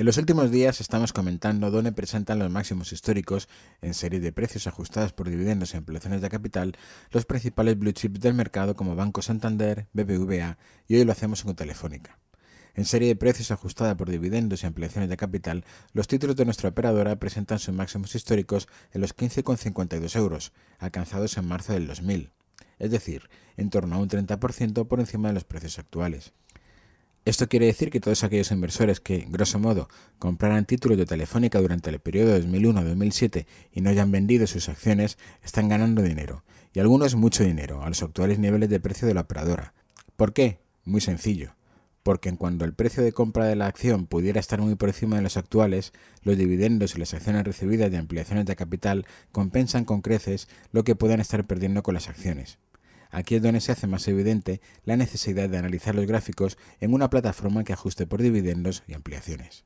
En los últimos días estamos comentando dónde presentan los máximos históricos en serie de precios ajustadas por dividendos y ampliaciones de capital los principales blue chips del mercado como Banco Santander, BBVA y hoy lo hacemos con Telefónica. En serie de precios ajustada por dividendos y ampliaciones de capital, los títulos de nuestra operadora presentan sus máximos históricos en los 15,52 euros, alcanzados en marzo del 2000, es decir, en torno a un 30% por encima de los precios actuales. Esto quiere decir que todos aquellos inversores que, grosso modo, compraran títulos de Telefónica durante el periodo 2001-2007 y no hayan vendido sus acciones, están ganando dinero, y algunos mucho dinero, a los actuales niveles de precio de la operadora. ¿Por qué? Muy sencillo. Porque en cuanto el precio de compra de la acción pudiera estar muy por encima de los actuales, los dividendos y las acciones recibidas de ampliaciones de capital compensan con creces lo que puedan estar perdiendo con las acciones. Aquí es donde se hace más evidente la necesidad de analizar los gráficos en una plataforma que ajuste por dividendos y ampliaciones.